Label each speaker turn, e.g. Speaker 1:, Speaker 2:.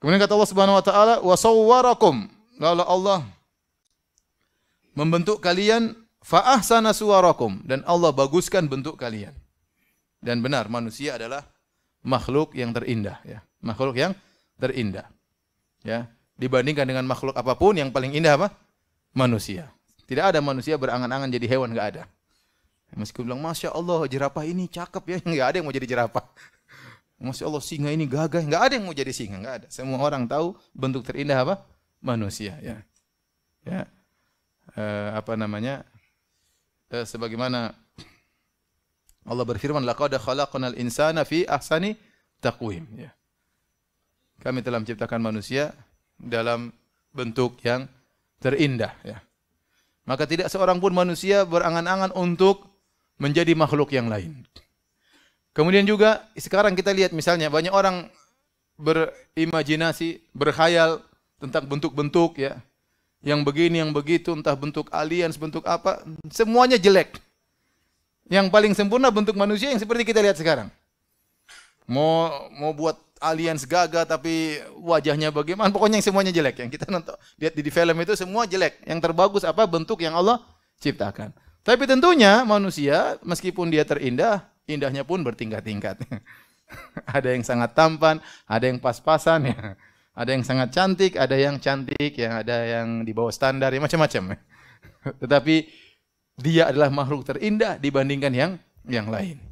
Speaker 1: Kemudian kata Allah Subhanahu wa taala, "Wasawwarakum." Lalu Allah membentuk kalian fa ahsana suwarakum dan Allah baguskan bentuk kalian. Dan benar manusia adalah makhluk yang terindah ya, makhluk yang terindah. Ya, dibandingkan dengan makhluk apapun yang paling indah apa? Manusia. Tidak ada manusia berangan-angan jadi hewan enggak ada. Meskipun bilang, Masya Allah, jerapah ini cakep ya. Enggak ada yang mau jadi jerapah. Masya Allah singa ini gagah, nggak ada yang mau jadi singa, nggak ada. Semua orang tahu bentuk terindah apa? Manusia ya. Ya. E, apa namanya? E, sebagaimana Allah berfirman laqad khalaqnal insana fi ahsani taqwim ya. Kami telah menciptakan manusia dalam bentuk yang terindah ya. Maka tidak seorang pun manusia berangan-angan untuk menjadi makhluk yang lain. Kemudian juga sekarang kita lihat misalnya banyak orang berimajinasi, berkhayal tentang bentuk-bentuk ya. Yang begini, yang begitu, entah bentuk alien, bentuk apa, semuanya jelek. Yang paling sempurna bentuk manusia yang seperti kita lihat sekarang. Mau mau buat alien gagah tapi wajahnya bagaimana, pokoknya yang semuanya jelek. Yang kita nonton lihat di film itu semua jelek. Yang terbagus apa bentuk yang Allah ciptakan. Tapi tentunya manusia meskipun dia terindah, indahnya pun bertingkat-tingkat. ada yang sangat tampan, ada yang pas-pasan ya. Ada yang sangat cantik, ada yang cantik, yang ada yang di bawah standar, ya macam-macam. Tetapi dia adalah makhluk terindah dibandingkan yang yang lain.